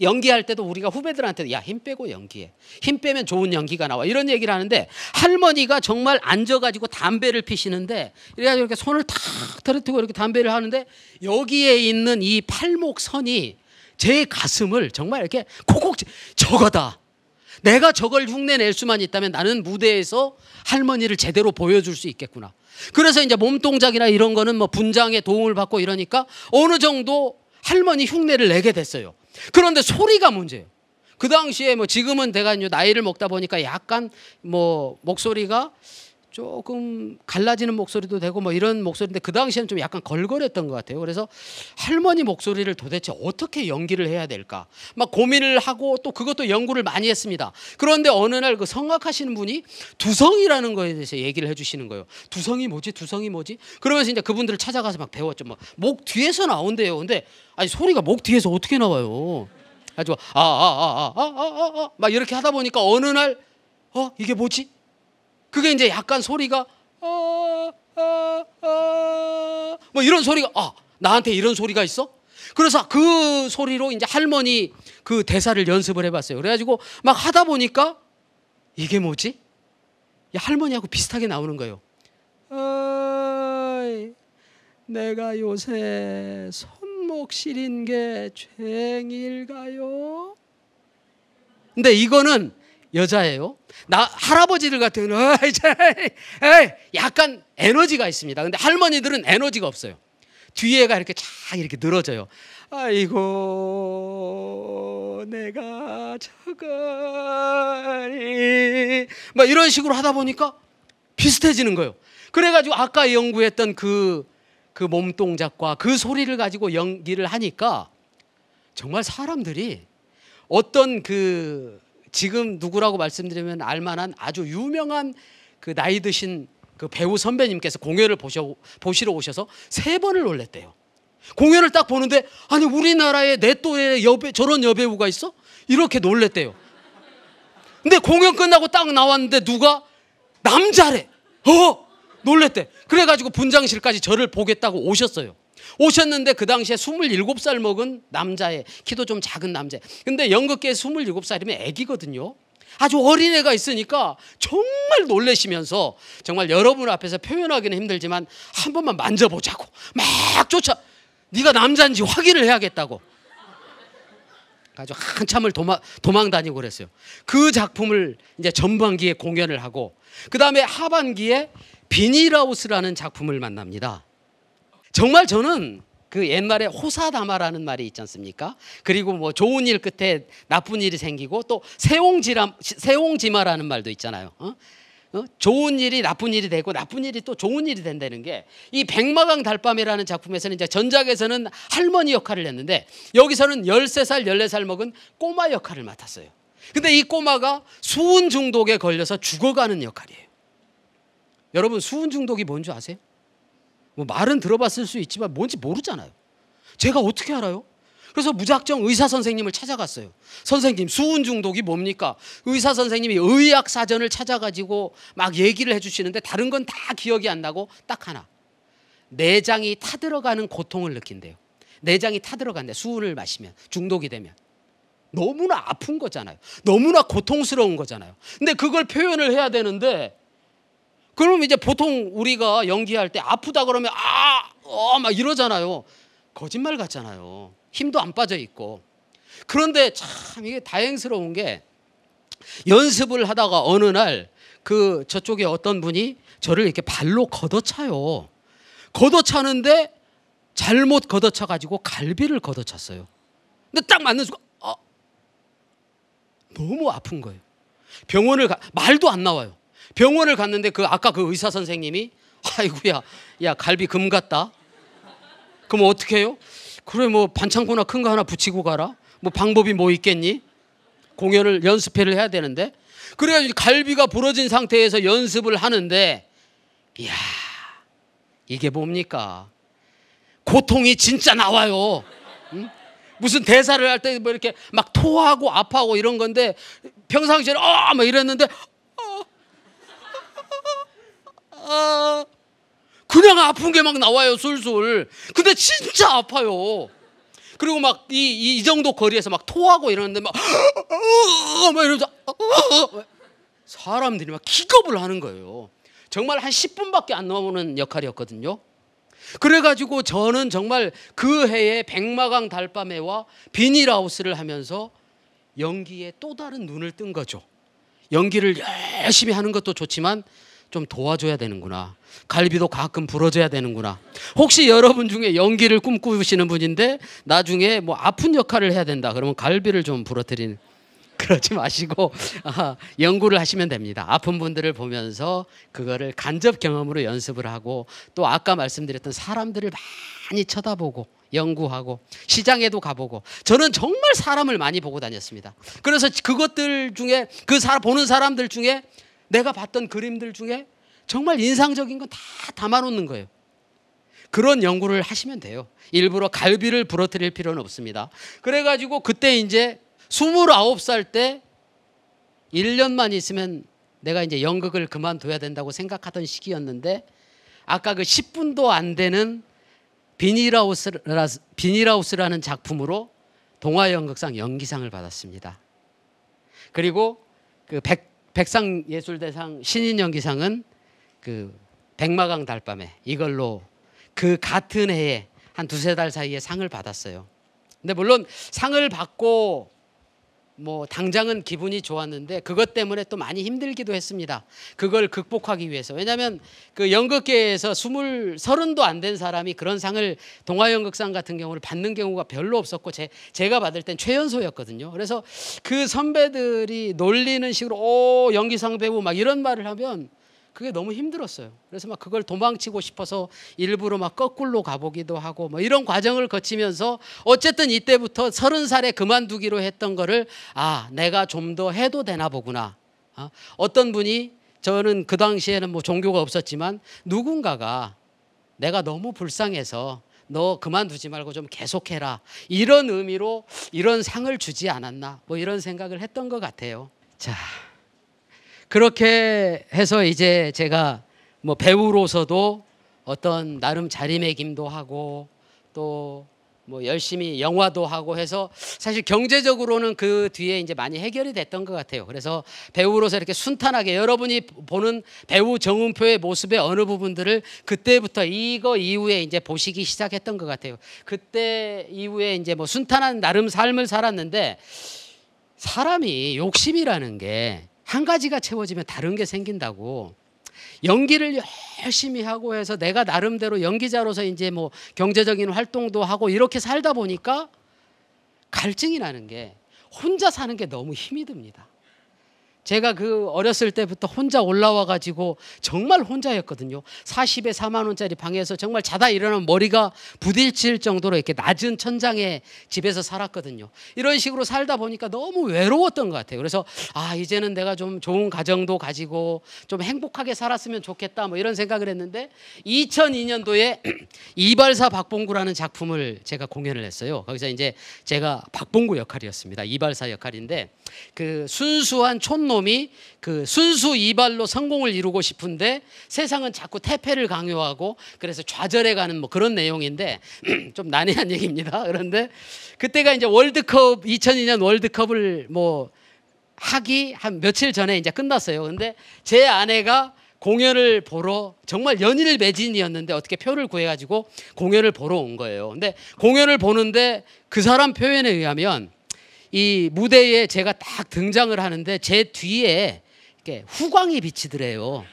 연기할 때도 우리가 후배들한테 야힘 빼고 연기해 힘 빼면 좋은 연기가 나와 이런 얘기를 하는데 할머니가 정말 앉아가지고 담배를 피시는데 이래가지고 이렇게 손을 탁 들어뜨고 이렇게 담배를 하는데 여기에 있는 이 팔목선이 제 가슴을 정말 이렇게 콕콕 저거다 내가 저걸 흉내낼 수만 있다면 나는 무대에서 할머니를 제대로 보여줄 수 있겠구나. 그래서 이제 몸 동작이나 이런 거는 뭐 분장에 도움을 받고 이러니까 어느 정도 할머니 흉내를 내게 됐어요. 그런데 소리가 문제예요. 그 당시에 뭐 지금은 내가 나이를 먹다 보니까 약간 뭐 목소리가 조금 갈라지는 목소리도 되고 뭐 이런 목소리인데 그 당시에는 좀 약간 걸걸했던 것 같아요. 그래서 할머니 목소리를 도대체 어떻게 연기를 해야 될까 막 고민을 하고 또 그것도 연구를 많이 했습니다. 그런데 어느 날 그 성악하시는 분이 두성이라는 거에 대해서 얘기를 해주시는 거예요. 두성이 뭐지? 두성이 뭐지? 그러면서 이제 그분들을 찾아가서 막 배웠죠. 막목 뭐 뒤에서 나온대요. 근데 아니 소리가 목 뒤에서 어떻게 나와요? 아주 아 아 아 아 아아막 아, 아, 이렇게 하다 보니까 어느 날 어 이게 뭐지? 그게 이제 약간 소리가 어어어뭐 아, 아, 아, 이런 소리가 아 나한테 이런 소리가 있어? 그래서 그 소리로 이제 할머니 그 대사를 연습을 해봤어요. 그래가지고 막 하다 보니까 이게 뭐지? 할머니하고 비슷하게 나오는 거예요. 어이, 내가 요새 손목 시린 게 죄일가요? 근데 이거는 여자예요. 나 할아버지들 같은 어, 약간 에너지가 있습니다. 근데 할머니들은 에너지가 없어요. 뒤에가 이렇게 쫙 이렇게 늘어져요. 아이고 내가 저거니 막 이런 식으로 하다 보니까 비슷해지는 거예요. 그래가지고 아까 연구했던 그 그몸 동작과 그 소리를 가지고 연기를 하니까 정말 사람들이 어떤 그 지금 누구라고 말씀드리면 알만한 아주 유명한 그 나이 드신 그 배우 선배님께서 공연을 보셔, 보시러 오셔서 세 번을 놀랬대요. 공연을 딱 보는데 아니 우리나라에 내 또래 여배 저런 여배우가 있어? 이렇게 놀랬대요. 근데 공연 끝나고 딱 나왔는데 누가 남자래. 어? 놀랬대. 그래가지고 분장실까지 저를 보겠다고 오셨어요. 오셨는데 그 당시에 27살 먹은 남자의 키도 좀 작은 남자 근데 연극계 27살이면 애기거든요. 아주 어린애가 있으니까 정말 놀래시면서 정말 여러분 앞에서 표현하기는 힘들지만 한 번만 만져보자고 막 쫓아 네가 남자인지 확인을 해야겠다고 가주 한참을 도망 도망 다니고 그랬어요. 그 작품을 이제 전반기에 공연을 하고 그 다음에 하반기에 비닐하우스라는 작품을 만납니다. 정말 저는 그 옛말에 호사다마라는 말이 있지 않습니까? 그리고 뭐 좋은 일 끝에 나쁜 일이 생기고 또 세옹지람 세옹지마라는 말도 있잖아요. 어? 어? 좋은 일이 나쁜 일이 되고 나쁜 일이 또 좋은 일이 된다는 게 이 백마강 달밤이라는 작품에서는 이제 전작에서는 할머니 역할을 했는데 여기서는 열세 살 열네 살 먹은 꼬마 역할을 맡았어요. 근데 이 꼬마가 수은 중독에 걸려서 죽어가는 역할이에요. 여러분 수은 중독이 뭔지 아세요? 뭐 말은 들어봤을 수 있지만 뭔지 모르잖아요. 제가 어떻게 알아요? 그래서 무작정 의사 선생님을 찾아갔어요. 선생님, 수은 중독이 뭡니까? 의사 선생님이 의학 사전을 찾아가지고 막 얘기를 해주시는데 다른 건 다 기억이 안 나고 딱 하나. 내장이 타들어가는 고통을 느낀대요. 내장이 타들어간대. 수은을 마시면. 중독이 되면. 너무나 아픈 거잖아요. 너무나 고통스러운 거잖아요. 근데 그걸 표현을 해야 되는데 그럼 이제 보통 우리가 연기할 때 아프다 그러면 아, 어, 막 이러잖아요. 거짓말 같잖아요. 힘도 안 빠져 있고. 그런데 참 이게 다행스러운 게 연습을 하다가 어느 날 그 저쪽에 어떤 분이 저를 이렇게 발로 걷어차요. 걷어차는데 잘못 걷어차 가지고 갈비를 걷어찼어요. 근데 딱 맞는 순간 어, 너무 아픈 거예요. 병원을 가, 말도 안 나와요. 병원을 갔는데 그 아까 그 의사 선생님이 아이고야 야 갈비 금 같다. 그럼 어떻게 해요? 그래 뭐 반창고나 큰 거 하나 붙이고 가라. 뭐 방법이 뭐 있겠니? 공연을 연습회를 해야 되는데 그래가지고 갈비가 부러진 상태에서 연습을 하는데 이야 이게 뭡니까? 고통이 진짜 나와요. 응? 무슨 대사를 할 때 뭐 이렇게 막 토하고 아파하고 이런 건데 평상시에는 어막 이랬는데 그냥 아픈 게 막 나와요, 술술. 근데 진짜 아파요. 그리고 막 이 이 정도 거리에서 막 토하고 이러는데 막, 어, 막 이러면서 어, 어, 사람들이 막 기겁을 하는 거예요. 정말 한 10분밖에 안 넘어오는 역할이었거든요. 그래가지고 저는 정말 그 해에 백마강 달밤에와 비닐하우스를 하면서 연기에 또 다른 눈을 뜬 거죠. 연기를 열심히 하는 것도 좋지만 좀 도와줘야 되는구나. 갈비도 가끔 부러져야 되는구나. 혹시 여러분 중에 연기를 꿈꾸시는 분인데 나중에 뭐 아픈 역할을 해야 된다. 그러면 갈비를 좀 부러뜨리는 그러지 마시고 아, 연구를 하시면 됩니다. 아픈 분들을 보면서 그거를 간접 경험으로 연습을 하고 또 아까 말씀드렸던 사람들을 많이 쳐다보고 연구하고 시장에도 가보고 저는 정말 사람을 많이 보고 다녔습니다. 그래서 그것들 중에 그 사, 람 보는 사람들 중에 내가 봤던 그림들 중에 정말 인상적인 건 다 담아놓는 거예요. 그런 연구를 하시면 돼요. 일부러 갈비를 부러뜨릴 필요는 없습니다. 그래가지고 그때 이제 29살 때 1년만 있으면 내가 이제 연극을 그만둬야 된다고 생각하던 시기였는데 아까 그 10분도 안 되는 비닐하우스, 비닐하우스라는 작품으로 동화연극상 연기상을 받았습니다. 그리고 그 백, 백상 예술대상 신인 연기상은 그 백마강 달밤에 이걸로 그 같은 해에 한 두세 달 사이에 상을 받았어요. 근데 물론 상을 받고 뭐 당장은 기분이 좋았는데 그것 때문에 또 많이 힘들기도 했습니다. 그걸 극복하기 위해서. 왜냐하면 그 연극계에서 스물 서른도 안 된 사람이 그런 상을 동화연극상 같은 경우를 받는 경우가 별로 없었고 제, 제가 받을 땐 최연소였거든요. 그래서 그 선배들이 놀리는 식으로 오 연기상 배우 막 이런 말을 하면 그게 너무 힘들었어요. 그래서 막 그걸 도망치고 싶어서 일부러 막 거꾸로 가보기도 하고 뭐 이런 과정을 거치면서 어쨌든 이때부터 서른 살에 그만두기로 했던 거를 아 내가 좀 더 해도 되나 보구나. 어? 어떤 분이 저는 그 당시에는 뭐 종교가 없었지만 누군가가 내가 너무 불쌍해서 너 그만두지 말고 좀 계속해라 이런 의미로 이런 상을 주지 않았나 뭐 이런 생각을 했던 것 같아요. 자. 그렇게 해서 이제 제가 뭐 배우로서도 어떤 나름 자리매김도 하고 또 뭐 열심히 영화도 하고 해서 사실 경제적으로는 그 뒤에 이제 많이 해결이 됐던 것 같아요. 그래서 배우로서 이렇게 순탄하게 여러분이 보는 배우 정은표의 모습의 어느 부분들을 그때부터 이거 이후에 이제 보시기 시작했던 것 같아요. 그때 이후에 이제 뭐 순탄한 나름 삶을 살았는데 사람이 욕심이라는 게한 가지가 채워지면 다른 게 생긴다고. 연기를 열심히 하고 해서 내가 나름대로 연기자로서 이제 뭐 경제적인 활동도 하고 이렇게 살다 보니까 갈증이 나는 게 혼자 사는 게 너무 힘이 듭니다. 제가 그 어렸을 때부터 혼자 올라와 가지고 정말 혼자였거든요. 40에 4만 원짜리 방에서 정말 자다 일어나면 머리가 부딪칠 정도로 이렇게 낮은 천장에 집에서 살았거든요. 이런 식으로 살다 보니까 너무 외로웠던 것 같아요. 그래서 아, 이제는 내가 좀 좋은 가정도 가지고 좀 행복하게 살았으면 좋겠다 뭐 이런 생각을 했는데 2002년도에 이발사 박봉구라는 작품을 제가 공연을 했어요. 거기서 이제 제가 박봉구 역할이었습니다. 이발사 역할인데 그 순수한 촌놈이 그 순수 이발로 성공을 이루고 싶은데 세상은 자꾸 태폐를 강요하고 그래서 좌절해 가는 뭐 그런 내용인데 좀 난해한 얘기입니다. 그런데 그때가 이제 월드컵 2002년 월드컵을 뭐 하기 한 며칠 전에 이제 끝났어요. 근데 제 아내가 공연을 보러 정말 연일 매진이었는데 어떻게 표를 구해가지고 공연을 보러 온 거예요. 근데 공연을 보는데 그 사람 표현에 의하면 이 무대에 제가 딱 등장을 하는데 제 뒤에 이렇게 후광이 비치더래요.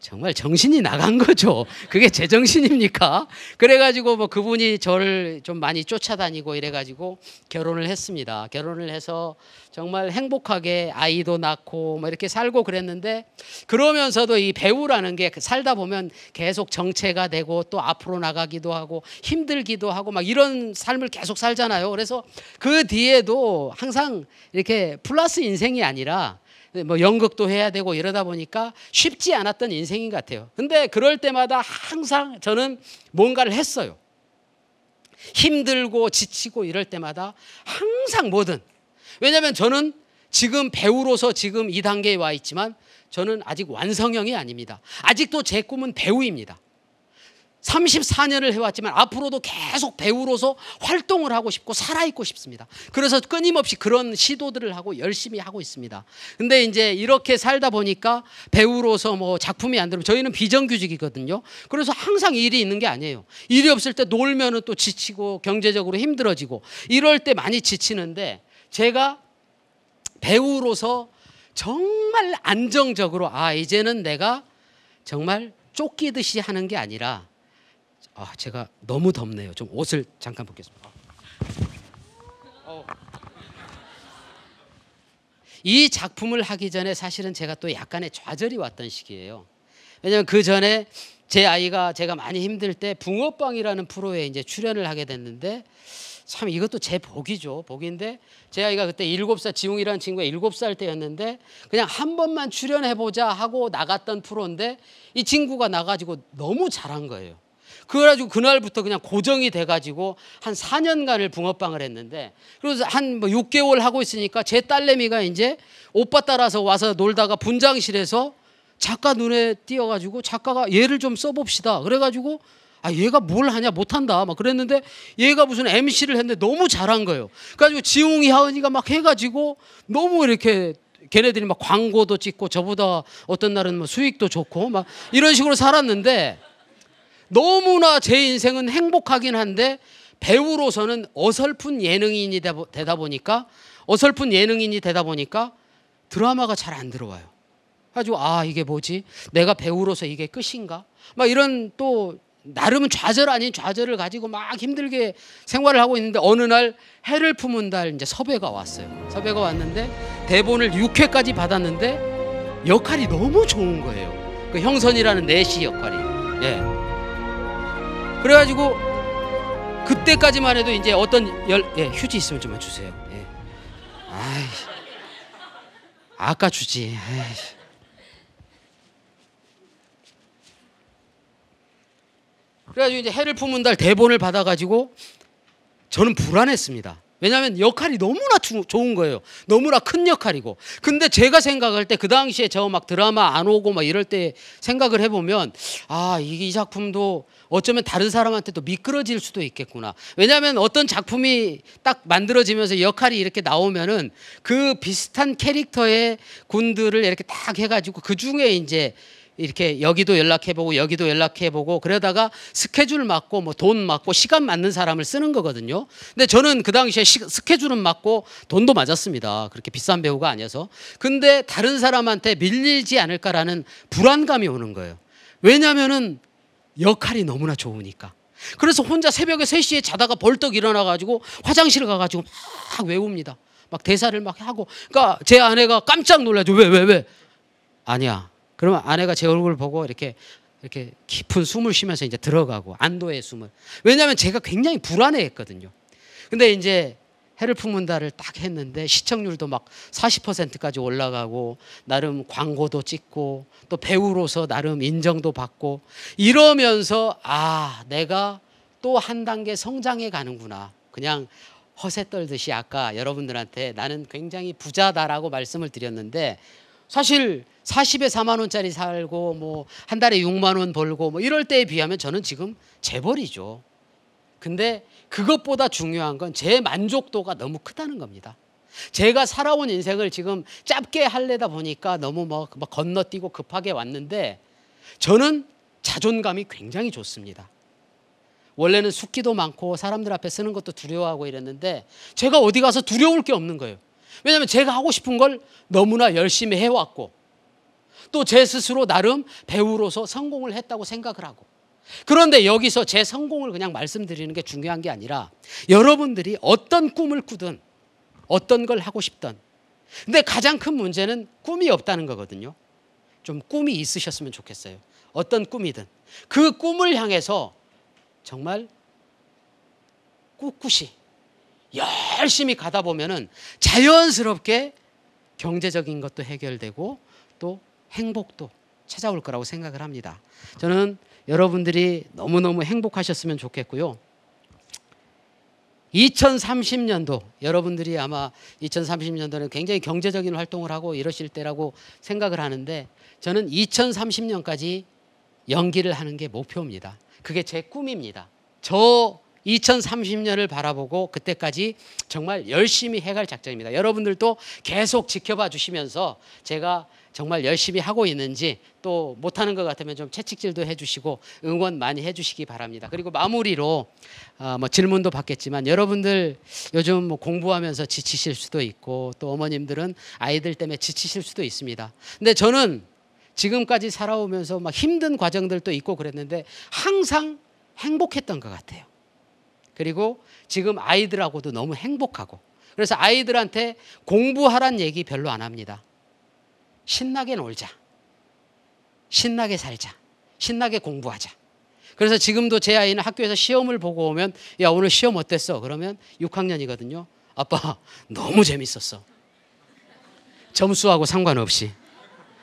정말 정신이 나간 거죠. 그게 제 정신입니까? 그래가지고 뭐 그분이 저를 좀 많이 쫓아다니고 이래가지고 결혼을 했습니다. 결혼을 해서 정말 행복하게 아이도 낳고 뭐 이렇게 살고 그랬는데 그러면서도 이 배우라는 게 그 살다 보면 계속 정체가 되고 또 앞으로 나가기도 하고 힘들기도 하고 막 이런 삶을 계속 살잖아요. 그래서 그 뒤에도 항상 이렇게 플러스 인생이 아니라 네, 뭐 연극도 해야 되고 이러다 보니까 쉽지 않았던 인생인 것 같아요. 근데 그럴 때마다 항상 저는 뭔가를 했어요. 힘들고 지치고 이럴 때마다 항상 뭐든. 왜냐면 저는 지금 배우로서 지금 이 단계에 와 있지만 저는 아직 완성형이 아닙니다. 아직도 제 꿈은 배우입니다. 34년을 해왔지만 앞으로도 계속 배우로서 활동을 하고 싶고 살아있고 싶습니다. 그래서 끊임없이 그런 시도들을 하고 열심히 하고 있습니다. 근데 이제 이렇게 살다 보니까 배우로서 뭐 작품이 안 들면 저희는 비정규직이거든요. 그래서 항상 일이 있는 게 아니에요. 일이 없을 때놀면또 지치고 경제적으로 힘들어지고 이럴 때 많이 지치는데 제가 배우로서 정말 안정적으로 아, 이제는 내가 정말 쫓기듯이 하는 게 아니라 아, 제가 너무 덥네요. 좀 옷을 잠깐 벗겠습니다. 이 작품을 하기 전에 사실은 제가 또 약간의 좌절이 왔던 시기예요. 왜냐하면 그 전에 제 아이가 제가 많이 힘들 때 붕어빵이라는 프로에 이제 출연을 하게 됐는데 참 이것도 제 복이죠. 복인데 제 아이가 그때 일살 지웅이라는 친구가 일살 때였는데 그냥 한 번만 출연해 보자 하고 나갔던 프로인데 이 친구가 나가지고 너무 잘한 거예요. 그래가지고 그날부터 그냥 고정이 돼가지고 한 4년간을 붕어빵을 했는데 그래서 한 뭐 6개월 하고 있으니까 제 딸내미가 이제 오빠 따라서 와서 놀다가 분장실에서 작가 눈에 띄어가지고 작가가 얘를 좀 써봅시다. 그래가지고 아 얘가 뭘 하냐 못한다 막 그랬는데 얘가 무슨 MC를 했는데 너무 잘한 거예요. 그래가지고 지웅이 하은이가 막 해가지고 너무 이렇게 걔네들이 막 광고도 찍고 저보다 어떤 날은 뭐 수익도 좋고 막 이런 식으로 살았는데 너무나 제 인생은 행복하긴 한데 배우로서는 어설픈 예능인이 되다 보니까 어설픈 예능인이 되다 보니까 드라마가 잘 안 들어와요. 가지아 이게 뭐지? 내가 배우로서 이게 끝인가? 막 이런 또 나름 좌절 아닌 좌절을 가지고 막 힘들게 생활을 하고 있는데 어느 날 해를 품은 달 이제 섭외가 왔어요. 섭외가 왔는데 대본을 6회까지 받았는데 역할이 너무 좋은 거예요. 그 형선이라는 내시 역할이. 예. 그래가지고 그때까지만 해도 이제 어떤 열, 예, 휴지 있으면 좀 주세요. 예. 아이, 아까 주지. 아이. 그래가지고 이제 해를 품은 달 대본을 받아가지고 저는 불안했습니다. 왜냐하면 역할이 너무나 주, 좋은 거예요. 너무나 큰 역할이고. 근데 제가 생각할 때 그 당시에 저 막 드라마 안 오고 막 이럴 때 생각을 해보면 아, 이, 이 작품도 어쩌면 다른 사람한테도 미끄러질 수도 있겠구나. 왜냐하면 어떤 작품이 딱 만들어지면서 역할이 이렇게 나오면은 그 비슷한 캐릭터의 군들을 이렇게 딱 해가지고 그 중에 이제 이렇게 여기도 연락해보고 여기도 연락해보고 그러다가 스케줄 맞고 뭐 돈 맞고 시간 맞는 사람을 쓰는 거거든요. 근데 저는 그 당시에 시, 스케줄은 맞고 돈도 맞았습니다. 그렇게 비싼 배우가 아니어서. 근데 다른 사람한테 밀리지 않을까라는 불안감이 오는 거예요. 왜냐면은 역할이 너무나 좋으니까. 그래서 혼자 새벽에 3시에 자다가 벌떡 일어나가지고 화장실 가가지고 막 외웁니다. 막 대사를 막 하고. 그러니까 제 아내가 깜짝 놀라죠. 왜, 왜, 왜? 아니야. 그러면 아내가 제 얼굴 보고 이렇게 이렇게 깊은 숨을 쉬면서 이제 들어가고 안도의 숨을. 왜냐하면 제가 굉장히 불안해했거든요. 근데 이제 해를 품은다를딱 했는데 시청률도 막 40%까지 올라가고 나름 광고도 찍고 또 배우로서 나름 인정도 받고 이러면서 아 내가 또 한 단계 성장해 가는구나. 그냥 허세 떨듯이 아까 여러분들한테 나는 굉장히 부자다라고 말씀을 드렸는데 사실 40에 4만 원짜리 살고 뭐 한 달에 6만 원 벌고 뭐 이럴 때에 비하면 저는 지금 재벌이죠. 근데 그것보다 중요한 건 제 만족도가 너무 크다는 겁니다. 제가 살아온 인생을 지금 짧게 할래다 보니까 너무 뭐, 건너뛰고 급하게 왔는데 저는 자존감이 굉장히 좋습니다. 원래는 숫기도 많고 사람들 앞에 쓰는 것도 두려워하고 이랬는데 제가 어디 가서 두려울 게 없는 거예요. 왜냐하면 제가 하고 싶은 걸 너무나 열심히 해왔고 또제 스스로 나름 배우로서 성공을 했다고 생각을 하고 그런데 여기서 제 성공을 그냥 말씀드리는 게 중요한 게 아니라 여러분들이 어떤 꿈을 꾸든 어떤 걸 하고 싶든 근데 가장 큰 문제는 꿈이 없다는 거거든요. 좀 꿈이 있으셨으면 좋겠어요. 어떤 꿈이든 그 꿈을 향해서 정말 꿋꿋이 열심히 가다 보면은 자연스럽게 경제적인 것도 해결되고 또 행복도 찾아올 거라고 생각을 합니다. 저는 여러분들이 너무너무 행복하셨으면 좋겠고요. 2030년도 여러분들이 아마 2030년도는 굉장히 경제적인 활동을 하고 이러실 때라고 생각을 하는데 저는 2030년까지 연기를 하는 게 목표입니다. 그게 제 꿈입니다. 저 2030년을 바라보고 그때까지 정말 열심히 해갈 작정입니다. 여러분들도 계속 지켜봐 주시면서 제가 정말 열심히 하고 있는지 또 못하는 것 같으면 좀 채찍질도 해주시고 응원 많이 해주시기 바랍니다. 그리고 마무리로 어뭐 질문도 받겠지만 여러분들 요즘 뭐 공부하면서 지치실 수도 있고 또 어머님들은 아이들 때문에 지치실 수도 있습니다. 근데 저는 지금까지 살아오면서 막 힘든 과정들도 있고 그랬는데 항상 행복했던 것 같아요. 그리고 지금 아이들하고도 너무 행복하고 그래서 아이들한테 공부하란 얘기 별로 안 합니다. 신나게 놀자. 신나게 살자. 신나게 공부하자. 그래서 지금도 제 아이는 학교에서 시험을 보고 오면 야 오늘 시험 어땠어? 그러면 6학년이거든요. 아빠 너무 재밌었어. 점수하고 상관없이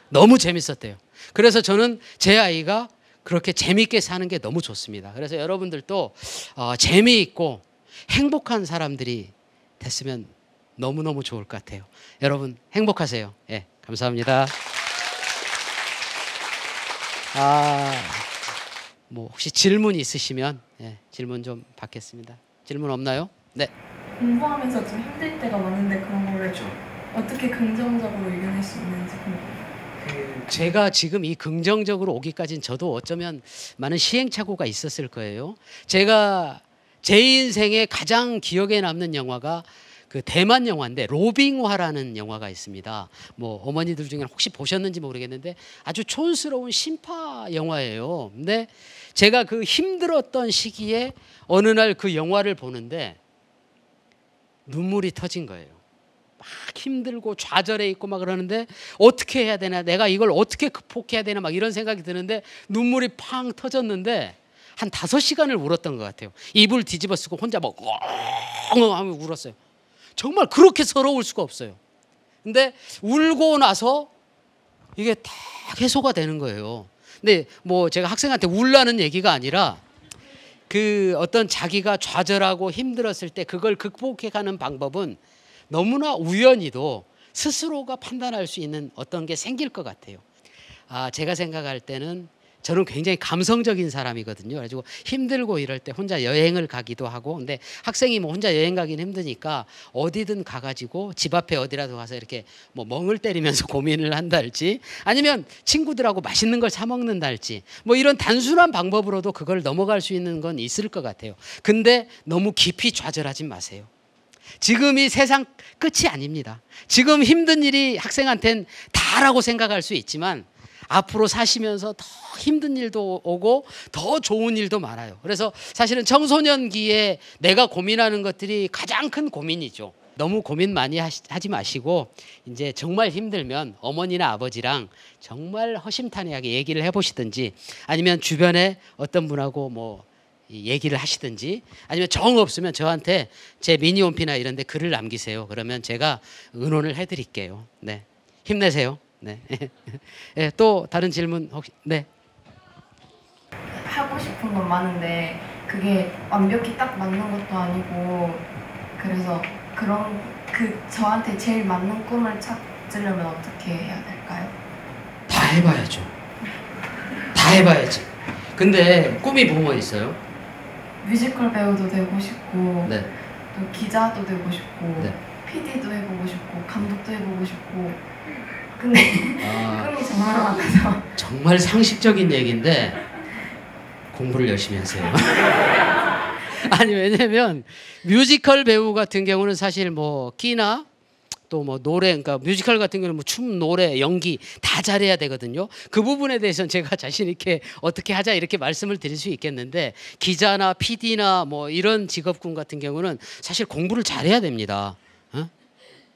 너무 재밌었대요. 그래서 저는 제 아이가 그렇게 재밌게 사는 게 너무 좋습니다. 그래서 여러분들도 어, 재미있고 행복한 사람들이 됐으면 너무너무 좋을 것 같아요. 여러분 행복하세요. 예. 감사합니다. 아, 뭐 혹시 질문 있으시면 네, 질문 좀 받겠습니다. 질문 없나요? 네. 공부하면서 좀 힘들 때가 많은데 그런 거를 좀 그렇죠. 어떻게 긍정적으로 이겨낼 수 있는지 그 제가 지금 이 긍정적으로 오기까지는 저도 어쩌면 많은 시행착오가 있었을 거예요. 제가 제 인생에 가장 기억에 남는 영화가 그 대만 영화인데 로빙화라는 영화가 있습니다. 뭐 어머니들 중에 혹시 보셨는지 모르겠는데 아주 촌스러운 심파 영화예요. 근데 제가 그 힘들었던 시기에 어느 날 그 영화를 보는데 눈물이 터진 거예요. 막 힘들고 좌절해 있고 막 그러는데 어떻게 해야 되나 내가 이걸 어떻게 극복해야 되나 막 이런 생각이 드는데 눈물이 팡 터졌는데 한 다섯 시간을 울었던 것 같아요. 입을 뒤집어 쓰고 혼자 막 엉엉 하면 울었어요. 정말 그렇게 서러울 수가 없어요. 근데 울고 나서 이게 다 해소가 되는 거예요. 근데 뭐 제가 학생한테 울라는 얘기가 아니라 그 어떤 자기가 좌절하고 힘들었을 때 그걸 극복해 가는 방법은 너무나 우연히도 스스로가 판단할 수 있는 어떤 게 생길 것 같아요. 아, 제가 생각할 때는 저는 굉장히 감성적인 사람이거든요. 그래가지고 힘들고 이럴 때 혼자 여행을 가기도 하고 근데 학생이 뭐 혼자 여행 가긴 힘드니까 어디든 가가지고 집 앞에 어디라도 가서 이렇게 뭐 멍을 때리면서 고민을 한다할지 아니면 친구들하고 맛있는 걸 사먹는다할지뭐 이런 단순한 방법으로도 그걸 넘어갈 수 있는 건 있을 것 같아요. 근데 너무 깊이 좌절하지 마세요. 지금 이 세상 끝이 아닙니다. 지금 힘든 일이 학생한텐 다라고 생각할 수 있지만 앞으로 사시면서 더 힘든 일도 오고 더 좋은 일도 많아요. 그래서 사실은 청소년기에 내가 고민하는 것들이 가장 큰 고민이죠. 너무 고민 많이 하지 마시고 이제 정말 힘들면 어머니나 아버지랑 정말 허심탄회하게 얘기를 해보시든지 아니면 주변에 어떤 분하고 뭐 얘기를 하시든지 아니면 정 없으면 저한테 제 미니홈피나 이런 데 글을 남기세요. 그러면 제가 의논을 해드릴게요. 네. 힘내세요. 네. 네. 또 다른 질문 혹시 네. 하고 싶은 건 많은데 그게 완벽히 딱 맞는 것도 아니고 그래서 그런 그 저한테 제일 맞는 꿈을 찾으려면 어떻게 해야 될까요? 다 해봐야죠. 다 해봐야지. 근데 꿈이 뭐뭐 있어요? 뮤지컬 배우도 되고 싶고 네. 또 기자도 되고 싶고 네. PD도 해보고 싶고 감독도 해보고 싶고 근데 아, 꿈이 정말 많아서 정말 상식적인 얘기인데 공부를 열심히 하세요. 아니 왜냐면 뮤지컬 배우 같은 경우는 사실 뭐 끼나 또 뭐 노래 그러니까 뮤지컬 같은 경우는 뭐춤 노래 연기 다 잘해야 되거든요 그 부분에 대해서는 제가 자신 있게 어떻게 하자 이렇게 말씀을 드릴 수 있겠는데 기자나 PD나 뭐 이런 직업군 같은 경우는 사실 공부를 잘해야 됩니다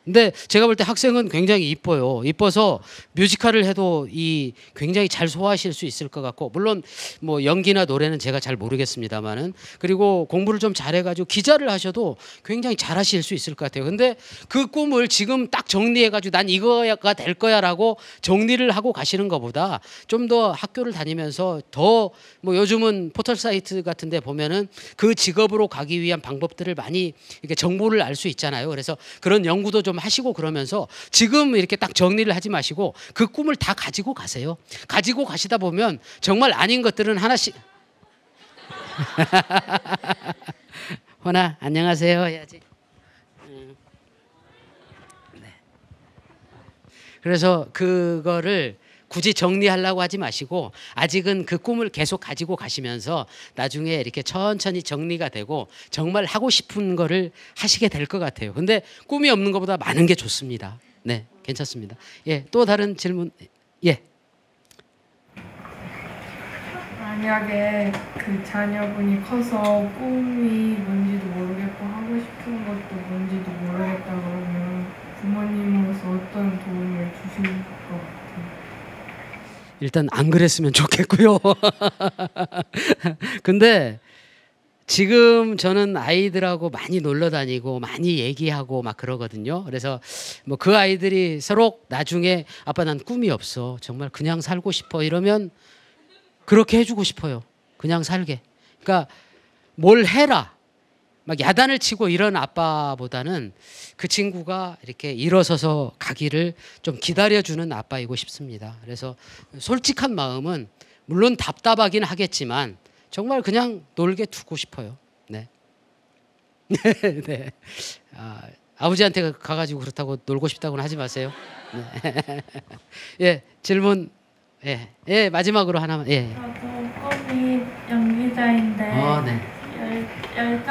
근데 제가 볼 때 학생은 굉장히 이뻐요. 이뻐서 뮤지컬을 해도 이 굉장히 잘 소화하실 수 있을 것 같고 물론 뭐 연기나 노래는 제가 잘 모르겠습니다만은 그리고 공부를 좀 잘해가지고 기자를 하셔도 굉장히 잘하실 수 있을 것 같아요. 근데 그 꿈을 지금 딱 정리해가지고 난 이거가 될 거야라고 정리를 하고 가시는 것보다 좀 더 학교를 다니면서 더 뭐 요즘은 포털 사이트 같은데 보면은 그 직업으로 가기 위한 방법들을 많이 이렇게 정보를 알 수 있잖아요. 그래서 그런 연구도 좀 하시고 그러면서 지금 이렇게 딱 정리를 하지 마시고 그 꿈을 다 가지고 가세요. 가지고 가시다 보면 정말 아닌 것들은 하나씩 호나 안녕하세요 해야지. 네. 그래서 그거를 굳이 정리하려고 하지 마시고 아직은 그 꿈을 계속 가지고 가시면서 나중에 이렇게 천천히 정리가 되고 정말 하고 싶은 거를 하시게 될 것 같아요. 근데 꿈이 없는 것보다 많은 게 좋습니다. 네, 괜찮습니다. 예, 또 다른 질문. 예. 만약에 그 자녀분이 커서 꿈이 뭔지도 모르겠고 하고 싶은 것도 뭔지도 모르겠다 그러면 부모님으로서 어떤 도움을 주실 일단 안 그랬으면 좋겠고요. 근데 지금 저는 아이들하고 많이 놀러 다니고 많이 얘기하고 막 그러거든요. 그래서 뭐 그 아이들이 서로 나중에 아빠 난 꿈이 없어. 정말 그냥 살고 싶어. 이러면 그렇게 해주고 싶어요. 그냥 살게. 그러니까 뭘 해라. 막 야단을 치고 이런 아빠보다는 그 친구가 이렇게 일어서서 가기를 좀 기다려주는 아빠이고 싶습니다. 그래서 솔직한 마음은 물론 답답하긴 하겠지만 정말 그냥 놀게 두고 싶어요. 네. 네. 아, 아버지한테 가가지고 그렇다고 놀고 싶다고는 하지 마세요. 네. 예, 질문. 예, 예, 마지막으로 하나만. 예. 아, 저도 꿈이 연기자인데. 어, 네. 열정에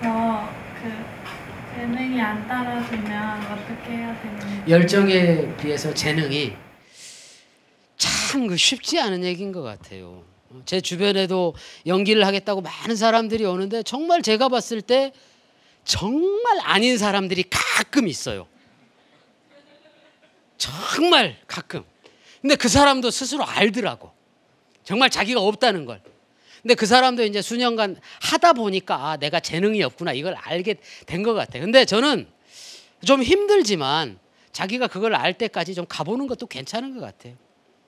비해서 그 재능이 안 따라주면 어떻게 해야 되는지 열정에 비해서 재능이 참 그 쉽지 않은 얘기인 것 같아요. 제 주변에도 연기를 하겠다고 많은 사람들이 오는데 정말 제가 봤을 때 정말 아닌 사람들이 가끔 있어요. 정말 가끔. 근데 그 사람도 스스로 알더라고. 정말 자기가 없다는 걸. 근데 그 사람도 이제 수년간 하다 보니까 아, 내가 재능이 없구나 이걸 알게 된 것 같아. 근데 저는 좀 힘들지만 자기가 그걸 알 때까지 좀 가보는 것도 괜찮은 것 같아요.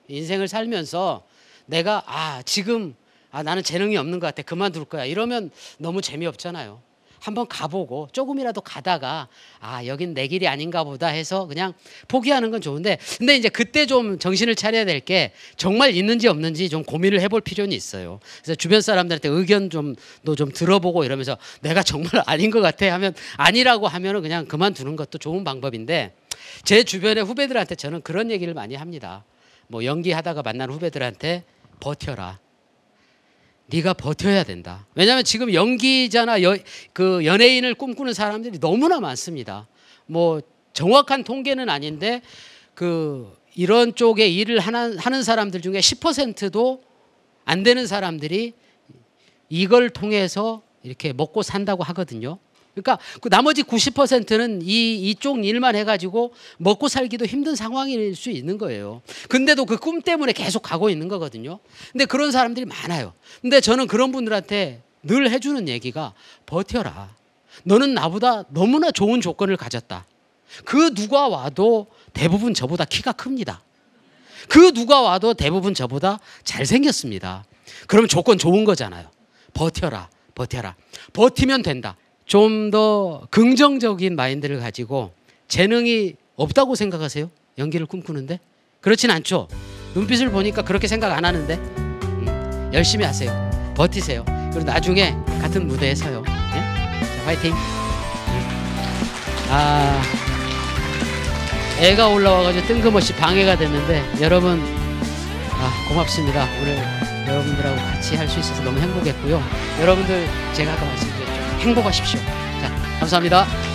인생을 살면서 내가 아 지금 아 나는 재능이 없는 것 같아 그만둘 거야 이러면 너무 재미없잖아요. 한번 가보고 조금이라도 가다가 아 여긴 내 길이 아닌가 보다 해서 그냥 포기하는 건 좋은데 근데 이제 그때 좀 정신을 차려야 될 게 정말 있는지 없는지 좀 고민을 해볼 필요는 있어요 그래서 주변 사람들한테 의견 좀도 좀 들어보고 이러면서 내가 정말 아닌 것 같아 하면 아니라고 하면은 그냥 그만두는 것도 좋은 방법인데 제 주변의 후배들한테 저는 그런 얘기를 많이 합니다 뭐 연기하다가 만난 후배들한테 버텨라 네가 버텨야 된다. 왜냐하면 지금 연기자나 여, 그 연예인을 꿈꾸는 사람들이 너무나 많습니다. 뭐 정확한 통계는 아닌데 그 이런 쪽에 일을 하는, 하는 사람들 중에 10%도 안 되는 사람들이 이걸 통해서 이렇게 먹고 산다고 하거든요. 그러니까 그 나머지 90%는 이 이쪽 일만 해가지고 먹고 살기도 힘든 상황일 수 있는 거예요. 근데도 그 꿈 때문에 계속 가고 있는 거거든요. 근데 그런 사람들이 많아요. 근데 저는 그런 분들한테 늘 해주는 얘기가 버텨라. 너는 나보다 너무나 좋은 조건을 가졌다. 그 누가 와도 대부분 저보다 키가 큽니다. 그 누가 와도 대부분 저보다 잘생겼습니다. 그럼 조건 좋은 거잖아요. 버텨라, 버텨라. 버티면 된다. 좀더 긍정적인 마인드를 가지고 재능이 없다고 생각하세요? 연기를 꿈꾸는데? 그렇진 않죠. 눈빛을 보니까 그렇게 생각 안 하는데 음, 열심히 하세요. 버티세요. 그리고 나중에 같은 무대에 서요. 예? 자, 화이팅. 음. 아, 애가 올라와가지고 뜬금없이 방해가 됐는데 여러분 아, 고맙습니다. 오늘 여러분들하고 같이 할 수 있어서 너무 행복했고요. 여러분들 제가 아까 말씀 행복하십시오. 자, 감사합니다.